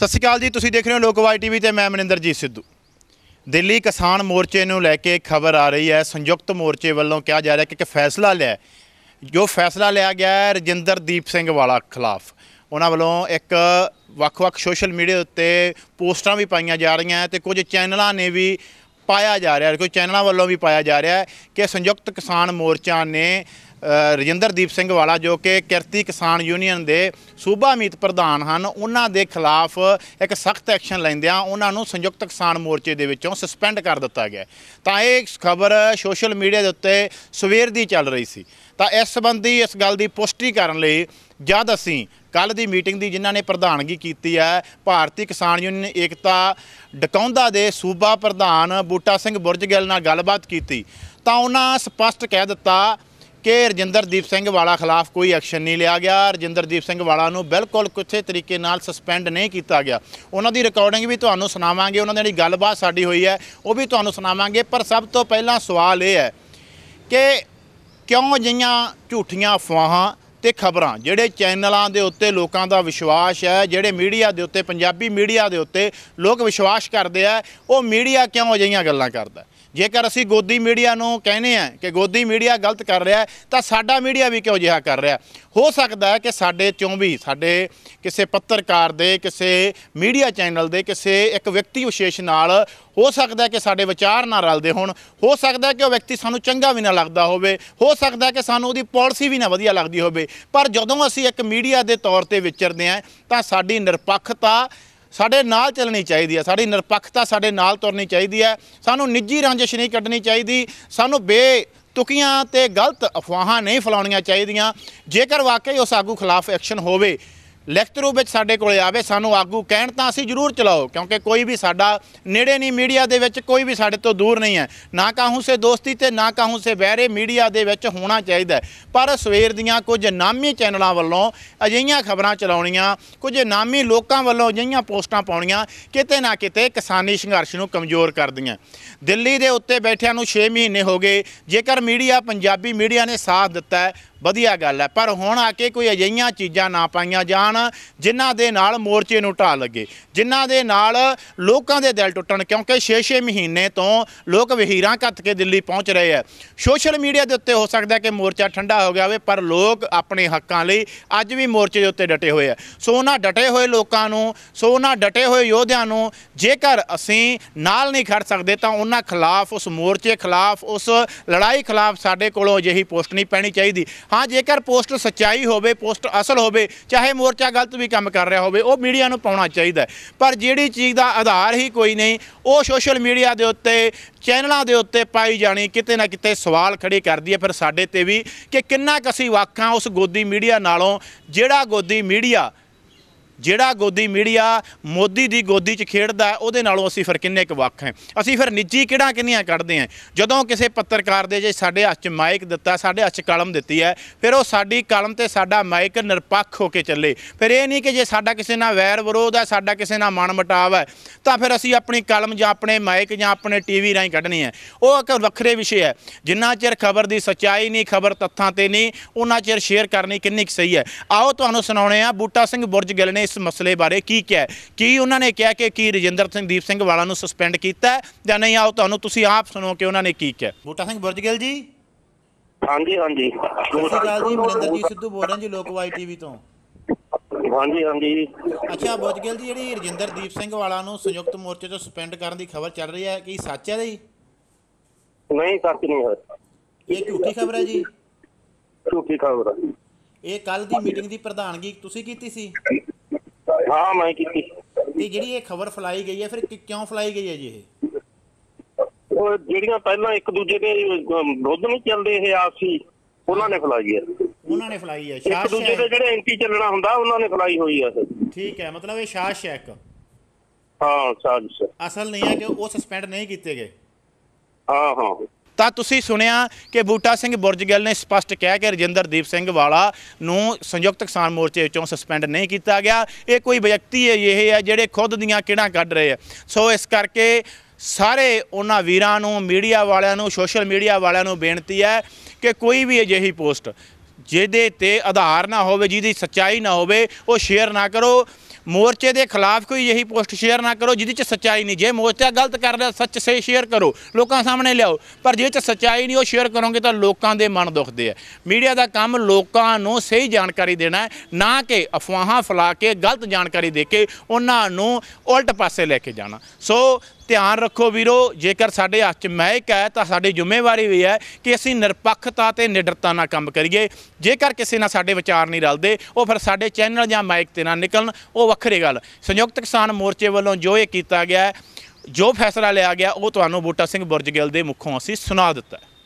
ਸਤਿ ਸ਼੍ਰੀ ਅਕਾਲ ਜੀ ਤੁਸੀਂ ਦੇਖ ਰਹੇ ਹੋ ਲੋਕਵਾਈ ਟੀਵੀ ਤੇ ਮੈਂ ਮਨਿੰਦਰਜੀਤ ਸਿੱਧੂ ਦਿੱਲੀ ਕਿਸਾਨ ਮੋਰਚੇ ਨੂੰ ਲੈ ਕੇ ਖਬਰ ਆ ਰਹੀ ਹੈ ਸੰਯੁਕਤ ਮੋਰਚੇ ਵੱਲੋਂ ਕਿਹਾ ਜਾ ਰਿਹਾ ਕਿ ਇੱਕ ਫੈਸਲਾ ਲਿਆ ਜੋ ਫੈਸਲਾ ਲਿਆ ਗਿਆ ਹੈ ਰਜਿੰਦਰਦੀਪ ਸਿੰਘ ਵਾਲਾ ਖਿਲਾਫ ਉਹਨਾਂ ਵੱਲੋਂ ਇੱਕ ਵੱਖ-ਵੱਖ ਸੋਸ਼ਲ ਮੀਡੀਆ ਉੱਤੇ ਪੋਸਟਾਂ ਵੀ ਪਾਈਆਂ ਜਾ ਰਹੀਆਂ ਤੇ ਕੁਝ ਚੈਨਲਾਂ ਨੇ ਵੀ ਪਾਇਆ ਜਾ ਰਿਹਾ ਕੋਈ ਚੈਨਲਾਂ ਵੱਲੋਂ ਵੀ ਪਾਇਆ ਜਾ ਰਿਹਾ ਹੈ ਕਿ ਸੰਯੁਕਤ ਕਿਸਾਨ ਮੋਰਚਾ ਨੇ ਰਜਿੰਦਰਦੀਪ ਸਿੰਘ ਵਾਲਾ ਜੋ ਕਿ ਕਿਰਤੀ ਕਿਸਾਨ ਯੂਨੀਅਨ ਦੇ ਸੂਬਾ ਮੀਤ ਪ੍ਰਧਾਨ ਹਨ ਉਹਨਾਂ ਦੇ ਖਿਲਾਫ ਇੱਕ ਸਖਤ ਐਕਸ਼ਨ ਲੈਂਦਿਆਂ ਉਹਨਾਂ ਨੂੰ ਸੰਯੁਕਤ ਕਿਸਾਨ ਮੋਰਚੇ ਦੇ ਵਿੱਚੋਂ ਸਸਪੈਂਡ ਕਰ ਦਿੱਤਾ ਗਿਆ ਤਾਂ ਇਹ ਖਬਰ ਸੋਸ਼ਲ ਮੀਡੀਆ ਦੇ ਉੱਤੇ ਸਵੇਰ ਦੀ ਚੱਲ ਰਹੀ ਸੀ ਤਾਂ ਇਸ ਸੰਬੰਧੀ ਇਸ ਗੱਲ ਦੀ ਪੁਸ਼ਟੀ ਕਰਨ ਲਈ ਜਦ ਅਸੀਂ ਕੱਲ ਦੀ ਮੀਟਿੰਗ ਦੀ ਜਿਨ੍ਹਾਂ ਨੇ ਪ੍ਰਧਾਨਗੀ ਕੀਤੀ ਹੈ ਭਾਰਤੀ ਕਿਸਾਨ ਯੂਨੀਅਨ ਏਕਤਾ ਡਕੌਂਦਾ ਦੇ ਸੂਬਾ ਪ੍ਰਧਾਨ ਬੂਟਾ ਸਿੰਘ ਬੁਰਜਗਿੱਲ ਨਾਲ ਗੱਲਬਾਤ ਕੀਤੀ ਤਾਂ ਉਹਨਾਂ ਸਪਸ਼ਟ ਕਹਿ ਦਿੱਤਾ ਕਿ ਰਜਿੰਦਰਦੀਪ ਸਿੰਘ ਵਾਲਾ ਖਿਲਾਫ ਕੋਈ ਐਕਸ਼ਨ ਨਹੀਂ ਲਿਆ ਗਿਆ ਰਜਿੰਦਰਦੀਪ ਸਿੰਘ ਵਾਲਾ ਨੂੰ ਬਿਲਕੁਲ ਕਿਸੇ ਤਰੀਕੇ ਨਾਲ ਸਸਪੈਂਡ ਨਹੀਂ ਕੀਤਾ ਗਿਆ ਉਹਨਾਂ ਦੀ ਰਿਕਾਰਡਿੰਗ ਵੀ ਤੁਹਾਨੂੰ ਸੁਣਾਵਾਂਗੇ ਉਹਨਾਂ ਦੀ ਜਿਹੜੀ ਗੱਲਬਾਤ ਸਾਡੀ ਹੋਈ ਹੈ ਉਹ ਵੀ ਤੁਹਾਨੂੰ ਸੁਣਾਵਾਂਗੇ ਪਰ ਸਭ ਤੋਂ ਪਹਿਲਾਂ ਸਵਾਲ ਇਹ ਹੈ ਕਿ ਕਿਉਂ ਜਈਆਂ ਝੂਠੀਆਂ ਅਫਵਾਹਾਂ ਤੇ ਖਬਰਾਂ ਜਿਹੜੇ ਚੈਨਲਾਂ ਦੇ ਉੱਤੇ ਲੋਕਾਂ ਦਾ ਵਿਸ਼ਵਾਸ ਹੈ ਜਿਹੜੇ ਮੀਡੀਆ ਦੇ ਉੱਤੇ ਪੰਜਾਬੀ ਮੀਡੀਆ ਦੇ ਉੱਤੇ ਲੋਕ ਵਿਸ਼ਵਾਸ ਕਰਦੇ ਆ ਉਹ ਮੀਡੀਆ ਕਿਉਂ ਅਜਿਹੀਆਂ ਗੱਲਾਂ ਕਰਦਾ ਜੇਕਰ ਅਸੀਂ ਗੋਦੀ ਮੀਡੀਆ ਨੂੰ ਕਹਿੰਦੇ ਆ ਕਿ ਗੋਦੀ ਮੀਡੀਆ ਗਲਤ ਕਰ ਰਿਹਾ ਤਾਂ ਸਾਡਾ ਮੀਡੀਆ ਵੀ ਕਿਉਂ ਜਿਹਾ ਕਰ ਰਿਹਾ ਹੋ ਸਕਦਾ ਹੈ ਕਿ ਸਾਡੇ ਚੋਂ ਵੀ ਸਾਡੇ ਕਿਸੇ ਪੱਤਰਕਾਰ ਦੇ ਕਿਸੇ ਮੀਡੀਆ ਚੈਨਲ ਦੇ ਕਿਸੇ ਇੱਕ ਵਿਅਕਤੀ ਵਿਸ਼ੇਸ਼ ਨਾਲ ਹੋ ਸਕਦਾ ਹੈ ਕਿ ਸਾਡੇ ਵਿਚਾਰ ਨਾ ਰਲਦੇ ਹੋਣ ਹੋ ਸਕਦਾ ਹੈ ਕਿ ਉਹ ਵਿਅਕਤੀ ਸਾਨੂੰ ਚੰਗਾ ਵੀ ਨਾ ਲੱਗਦਾ ਹੋਵੇ ਹੋ ਸਕਦਾ ਹੈ ਕਿ ਸਾਨੂੰ ਉਹਦੀ ਪਾਲਿਸੀ ਵੀ ਨਾ ਵਧੀਆ ਲੱਗਦੀ ਹੋਵੇ ਪਰ ਜਦੋਂ ਅਸੀਂ ਇੱਕ ਮੀਡੀਆ ਦੇ ਤੌਰ ਤੇ ਵਿਚਰਦੇ ਆ ਤਾਂ ਸਾਡੀ ਨਿਰਪੱਖਤਾ ਸਾਡੇ ਨਾਲ ਚੱਲਣੀ ਚਾਹੀਦੀ ਹੈ ਸਾਡੀ ਨਿਰਪੱਖਤਾ ਸਾਡੇ ਨਾਲ ਤੁਰਨੀ ਚਾਹੀਦੀ ਹੈ ਸਾਨੂੰ ਨਿੱਜੀ ਰੰਜਿਸ਼ ਨਹੀਂ ਕੱਢਣੀ ਚਾਹੀਦੀ ਸਾਨੂੰ ਬੇ ਤੁਕੀਆਂ ਤੇ ਗਲਤ ਅਫਵਾਹਾਂ ਨਹੀਂ ਫਲਾਉਣੀਆਂ ਚਾਹੀਦੀਆਂ ਜੇਕਰ ਵਾਕਈ ਉਸ ਆਗੂ ਖਿਲਾਫ ਐਕਸ਼ਨ ਹੋਵੇ ਲਿਖਤ ਰੂਪ ਵਿੱਚ ਸਾਡੇ ਕੋਲੇ ਆਵੇ ਸਾਨੂੰ ਆਗੂ ਕਹਿਣ ਤਾਂ ਅਸੀਂ ਜ਼ਰੂਰ ਚਲਾਓ ਕਿਉਂਕਿ ਕੋਈ ਵੀ ਸਾਡਾ ਨੇੜੇ ਨਹੀਂ ਮੀਡੀਆ ਦੇ ਵਿੱਚ ਕੋਈ ਵੀ ਸਾਡੇ ਤੋਂ ਦੂਰ ਨਹੀਂ ਹੈ ਨਾ ਕਾਹੂ ਸੇ ਦੋਸਤੀ ਤੇ ਨਾ ਕਾਹੂ ਸੇ ਵੈਰੇ ਮੀਡੀਆ ਦੇ ਵਿੱਚ ਹੋਣਾ ਚਾਹੀਦਾ ਪਰ ਸਵੇਰ ਦੀਆਂ ਕੁਝ ਨਾਮੀ ਚੈਨਲਾਂ ਵੱਲੋਂ ਅਜਿਹੀਆਂ ਖਬਰਾਂ ਚਲਾਉਣੀਆਂ ਕੁਝ ਨਾਮੀ ਲੋਕਾਂ ਵੱਲੋਂ ਅਜਿਹੀਆਂ ਪੋਸਟਾਂ ਪਾਉਣੀਆਂ ਕਿਤੇ ਨਾ ਕਿਤੇ ਕਿਸਾਨੀ ਸੰਘਰਸ਼ ਨੂੰ ਕਮਜ਼ੋਰ ਕਰਦੀਆਂ ਦਿੱਲੀ ਦੇ ਉੱਤੇ ਬੈਠਿਆਂ ਨੂੰ 6 ਮਹੀਨੇ ਹੋ ਗਏ ਜੇਕਰ ਮੀਡੀਆ ਪੰਜਾਬੀ ਮੀਡੀਆ ਨੇ ਸਾਥ ਦਿੱਤਾ ਵਧੀਆ ਗੱਲ ਹੈ ਪਰ ਹੁਣ ਆ ਕੇ ਕੋਈ ਅਜਈਆਂ ਚੀਜ਼ਾਂ ਨਾ ਪਾਈਆਂ ਜਾਣ ਜਿਨ੍ਹਾਂ ਦੇ ਨਾਲ ਮੋਰਚੇ ਨੂੰ ਢਾ ਲੱਗੇ ਜਿਨ੍ਹਾਂ ਦੇ ਨਾਲ ਲੋਕਾਂ ਦੇ ਦਿਲ ਟੁੱਟਣ ਕਿਉਂਕਿ 6-6 ਮਹੀਨੇ ਤੋਂ ਲੋਕ ਵਹੀਰਾਂ ਘੱਤ ਕੇ ਦਿੱਲੀ ਪਹੁੰਚ ਰਹੇ ਆ ਸੋਸ਼ਲ ਮੀਡੀਆ ਦੇ ਉੱਤੇ ਹੋ ਸਕਦਾ ਕਿ ਮੋਰਚਾ ਠੰਡਾ ਹੋ ਗਿਆ ਹੋਵੇ ਪਰ ਲੋਕ ਆਪਣੇ ਹੱਕਾਂ ਲਈ ਅੱਜ ਵੀ ਮੋਰਚੇ ਦੇ ਉੱਤੇ ਡਟੇ ਹੋਏ ਆ ਸੋ ਉਹਨਾਂ ਡਟੇ ਹੋਏ ਲੋਕਾਂ ਨੂੰ ਸੋ ਉਹਨਾਂ ਡਟੇ ਹੋਏ ਯੋਧਿਆਂ ਨੂੰ ਜੇਕਰ ਅਸੀਂ ਨਾਲ ਨਹੀਂ ਖੜ ਸਕਦੇ ਤਾਂ ਉਹਨਾਂ ਖਿਲਾਫ ਉਸ ਮੋਰਚੇ ਖਿਲਾਫ ਉਸ ਲੜਾਈ ਖਿਲਾਫ ਸਾਡੇ ਕੋਲੋਂ ਅਜਿਹੀ ਪੋਸਟ ਨਹੀਂ ਪੈਣੀ ਚਾਹੀਦੀ ਹਾਂ ਜੇਕਰ ਪੋਸਟ ਸੱਚਾਈ ਹੋਵੇ ਪੋਸਟ ਅਸਲ ਹੋਵੇ ਚਾਹੇ ਮੋਰਚਾ ਗਲਤ ਵੀ ਕੰਮ ਕਰ ਰਿਹਾ ਹੋਵੇ ਉਹ ਮੀਡੀਆ ਨੂੰ ਪਾਉਣਾ ਚਾਹੀਦਾ ਪਰ ਜਿਹੜੀ ਚੀਜ਼ ਦਾ ਆਧਾਰ ਹੀ ਕੋਈ ਨਹੀਂ ਉਹ ਸੋਸ਼ਲ ਮੀਡੀਆ ਦੇ ਉੱਤੇ ਚੈਨਲਾਂ ਦੇ ਉੱਤੇ ਪਾਈ ਜਾਣੀ ਕਿਤੇ ਨਾ ਕਿਤੇ ਸਵਾਲ ਖੜੇ ਕਰਦੀ ਹੈ ਫਿਰ ਸਾਡੇ ਤੇ ਵੀ ਕਿ ਕਿੰਨਾ ਕਸੀ ਵਾਕਾਂ ਉਸ ਗੋਦੀ ਮੀਡੀਆ ਨਾਲੋਂ ਜਿਹੜਾ ਗੋਦੀ ਮੀਡੀਆ ਜਿਹੜਾ ਗੋਦੀ ਮੀਡੀਆ ਮੋਦੀ ਦੀ ਗੋਦੀ 'ਚ ਖੇਡਦਾ ਉਹਦੇ ਨਾਲੋਂ ਅਸੀਂ ਫਿਰ ਕਿੰਨੇ ਕੁ ਵੱਖ ਹਾਂ ਅਸੀਂ ਫਿਰ ਨਿੱਜੀ ਕਿਹੜਾ ਕਿੰਨੀਆਂ ਕੱਢਦੇ ਹਾਂ ਜਦੋਂ ਕਿਸੇ ਪੱਤਰਕਾਰ ਦੇ ਜੇ ਸਾਡੇ ਹੱਥ 'ਚ ਮਾਈਕ ਦਿੱਤਾ ਸਾਡੇ ਹੱਥ 'ਚ ਕਲਮ ਦਿੱਤੀ ਹੈ ਫਿਰ ਉਹ ਸਾਡੀ ਕਲਮ ਤੇ ਸਾਡਾ ਮਾਈਕ ਨਿਰਪੱਖ ਹੋ ਕੇ ਚੱਲੇ ਫਿਰ ਇਹ ਨਹੀਂ ਕਿ ਜੇ ਸਾਡਾ ਕਿਸੇ ਨਾਲ ਵੈਰ ਵਿਰੋਧ ਹੈ ਸਾਡਾ ਕਿਸੇ ਨਾਲ ਮਨ ਮਟਾਵ ਹੈ ਤਾਂ ਫਿਰ ਅਸੀਂ ਆਪਣੀ ਕਲਮ ਜਾਂ ਆਪਣੇ ਮਾਈਕ ਜਾਂ ਆਪਣੇ ਟੀਵੀ ਰਾਹੀਂ ਕੱਢਣੀ ਹੈ ਉਹ ਇੱਕ ਵੱਖਰੇ ਵਿਸ਼ੇ ਹੈ ਜਿੰਨਾ ਚਿਰ ਖਬਰ ਦੀ ਸਚਾਈ ਨਹੀਂ ਖਬਰ ਤੱਥਾਂ ਤੇ ਨਹੀਂ ਉਹਨਾਂ ਚਿਰ ਸ਼ੇਅਰ ਕਰਨੀ ਕਿੰਨੀ ਸਹੀ ਹੈ ਆਓ ਤੁਹਾਨੂੰ ਸੁਣਾਉਣੇ ਆ ਬੂਟਾ ਸਿੰਘ ਬੁਰਜ ਗਿੱਲ ਨੇ ਇਸ ਮਸਲੇ ਬਾਰੇ ਕੀ ਕਿਹਾ ਕੀ ਉਹਨਾਂ ਨੇ ਕਿਹਾ ਕਿ ਕੀ ਰਜਿੰਦਰ ਸਿੰਘ ਦੀਪ ਸਿੰਘ ਵਾਲਾ ਨੂੰ ਸਸਪੈਂਡ ਕੀਤਾ ਜਾਂ ਨਹੀਂ ਆਓ ਤੁਹਾਨੂੰ ਤੁਸੀਂ ਆਪ ਸੁਣੋ ਕਿ ਉਹਨਾਂ ਨੇ ਕੀ ਕਿਹਾ ਬੋਟਾ ਸਿੰਘ ਬੁਰਜਗਿਲ ਜੀ ਹਾਂਜੀ ਹਾਂਜੀ ਬੋਟਾ ਜੀ ਮਨਿੰਦਰ ਜੀ ਸਿੱਧੂ ਬੋਲ ਰਹੇ ਜੀ ਲੋਕਵਾਈ ਟੀਵੀ ਤੋਂ ਹਾਂਜੀ ਹਾਂਜੀ ਅੱਛਾ ਬੁਰਜਗਿਲ ਜੀ ਜਿਹੜੀ ਰਜਿੰਦਰ ਦੀਪ ਸਿੰਘ ਵਾਲਾ ਨੂੰ ਸੰਯੁਕਤ ਮੋਰਚੇ ਤੋਂ ਸਸਪੈਂਡ ਕਰਨ ਦੀ ਖਬਰ ਚੱਲ ਰਹੀ ਹੈ ਕੀ ਸੱਚ ਹੈ ਜੀ ਨਹੀਂ ਸੱਚ ਨਹੀਂ ਹੈ ਇਹ ਝੂਠੀ ਖਬਰ ਹੈ ਜੀ ਝੂਠੀ ਖਬਰ ਹੈ ਇਹ ਕੱਲ ਦੀ ਮੀਟਿੰਗ ਦੀ ਪ੍ਰਧਾਨਗੀ ਤੁਸੀਂ ਕੀਤੀ ਸੀ ਹਾਂ ਮੈਂ ਕੀਤੀ ਤੇ ਜਿਹੜੀ ਇਹ ਖਬਰ ਫਲਾਈ ਗਈ ਹੈ ਫਿਰ ਕਿਉਂ ਫਲਾਈ ਗਈ ਹੈ ਜੀ ਇਹ ਉਹ ਜਿਹੜੀਆਂ ਪਹਿਲਾਂ ਇੱਕ ਦੂਜੇ ਦੇ ਵਿਰੋਧ ਨਹੀਂ ਚੱਲਦੇ ਇਹ ਆਸੀ ਉਹਨਾਂ ਨੇ ਫਲਾਈ ਹੈ ਉਹਨਾਂ ਨੇ ਫਲਾਈ ਹੈ ਇੱਕ ਦੂਜੇ ਦੇ ਜਿਹੜੇ ਐਂਟੀ ਚੱਲਣਾ ਹੁੰਦਾ ਉਹਨਾਂ ਨੇ ਫਲਾਈ ਹੋਈ ਹੈ ਠੀਕ ਹੈ ਮਤਲਬ ਇਹ ਸ਼ਾਸ਼ ਹੈ ਇੱਕ ਹਾਂ ਸਾਜ਼ਿਸ਼ ਅਸਲ ਨਹੀਂ ਹੈ ਕਿ ਉਹ ਸਸਪੈਂਡ ਨਹੀਂ ਕੀਤੇ ਗਏ ਹਾਂ ਹਾਂ ਤਾਂ ਤੁਸੀਂ ਸੁਣਿਆ ਕਿ ਬੂਟਾ ਸਿੰਘ ਬੁਰਜ ਨੇ ਸਪਸ਼ਟ ਕਿਹਾ ਕਿ ਰਜਿੰਦਰਦੀਪ ਸਿੰਘ ਵਾਲਾ ਨੂੰ ਸੰਯੁਕਤ ਕਿਸਾਨ ਮੋਰਚੇ ਵਿੱਚੋਂ ਸਸਪੈਂਡ ਨਹੀਂ ਕੀਤਾ ਗਿਆ ਇਹ ਕੋਈ ਵਿਅਕਤੀ ਹੈ ਇਹ ਹੈ ਜਿਹੜੇ ਖੁਦ ਦੀਆਂ ਕਿਹੜਾ ਕੱਢ ਰਹੇ ਆ ਸੋ ਇਸ ਕਰਕੇ ਸਾਰੇ ਉਹਨਾਂ ਵੀਰਾਂ ਨੂੰ ਮੀਡੀਆ ਵਾਲਿਆਂ ਨੂੰ ਸੋਸ਼ਲ ਮੀਡੀਆ ਵਾਲਿਆਂ ਨੂੰ ਬੇਨਤੀ ਹੈ ਕਿ ਕੋਈ ਵੀ ਅਜਿਹੀ ਪੋਸਟ ਜਿਹਦੇ ਤੇ ਆਧਾਰ ਨਾ ਹੋਵੇ ਜਿਹਦੀ ਸੱਚਾਈ ਨਾ ਹੋਵੇ ਉਹ ਸ਼ੇਅਰ ਨਾ ਕਰੋ ਮੋਰਚੇ ਦੇ ਖਿਲਾਫ ਕੋਈ ਇਹੀ ਪੋਸਟ ਸ਼ੇਅਰ ਨਾ ਕਰੋ ਜਿਹਦੇ 'ਚ ਸੱਚਾਈ ਨਹੀਂ ਜੇ ਮੋਰਚਾ ਗਲਤ ਕਰ ਰਿਹਾ ਸੱਚ ਸੇ ਸ਼ੇਅਰ ਕਰੋ ਲੋਕਾਂ ਸਾਹਮਣੇ ਲਿਆਓ ਪਰ ਜੇ 'ਚ ਸੱਚਾਈ ਨਹੀਂ ਉਹ ਸ਼ੇਅਰ ਕਰੋਗੇ ਤਾਂ ਲੋਕਾਂ ਦੇ ਮਨ ਦੁਖਦੇ ਆ ਮੀਡੀਆ ਦਾ ਕੰਮ ਲੋਕਾਂ ਨੂੰ ਸਹੀ ਜਾਣਕਾਰੀ ਦੇਣਾ ਹੈ ਨਾ ਕਿ ਅਫਵਾਹਾਂ ਫਲਾ ਕੇ ਗਲਤ ਜਾਣਕਾਰੀ ਦੇ ਕੇ ਉਹਨਾਂ ਨੂੰ ਉਲਟ ਪਾਸੇ ਲੈ ਕੇ ਜਾਣਾ ਸੋ ਧਿਆਨ ਰੱਖੋ ਵੀਰੋ ਜੇਕਰ ਸਾਡੇ ਹੱਥ 'ਚ ਮਹਿਕ ਹੈ ਤਾਂ ਸਾਡੀ ਜ਼ਿੰਮੇਵਾਰੀ ਵੀ ਹੈ ਕਿ ਅਸੀਂ ਨਿਰਪੱਖਤਾ ਤੇ ਨਿਡਰਤਾ ਨਾਲ ਕੰਮ ਕਰੀਏ ਜੇਕਰ ਕਿਸੇ ਨਾਲ ਸਾਡੇ ਵਿਚਾਰ ਨਹੀਂ ਰਲਦੇ ਉਹ ਫਿਰ ਸਾਡੇ ਚੈਨਲ ਜਾਂ ਮਾਈਕ ਤੇ ਨਾ ਨਿਕਲਣ ਉਹ ਵੱਖਰੀ ਗੱਲ ਸੰਯੁਕਤ ਕਿਸਾਨ ਮੋਰਚੇ ਵੱਲੋਂ ਜੋ ਇਹ ਕੀਤਾ ਗਿਆ ਜੋ ਫੈਸਲਾ ਲਿਆ ਗਿਆ ਉਹ ਤੁਹਾਨੂੰ ਬੂਟਾ ਸਿੰਘ ਬੁਰਜਗਿੱਲ ਦੇ ਮੁਖੋਂ ਅਸੀਂ ਸੁਣਾ ਦਿੱਤਾ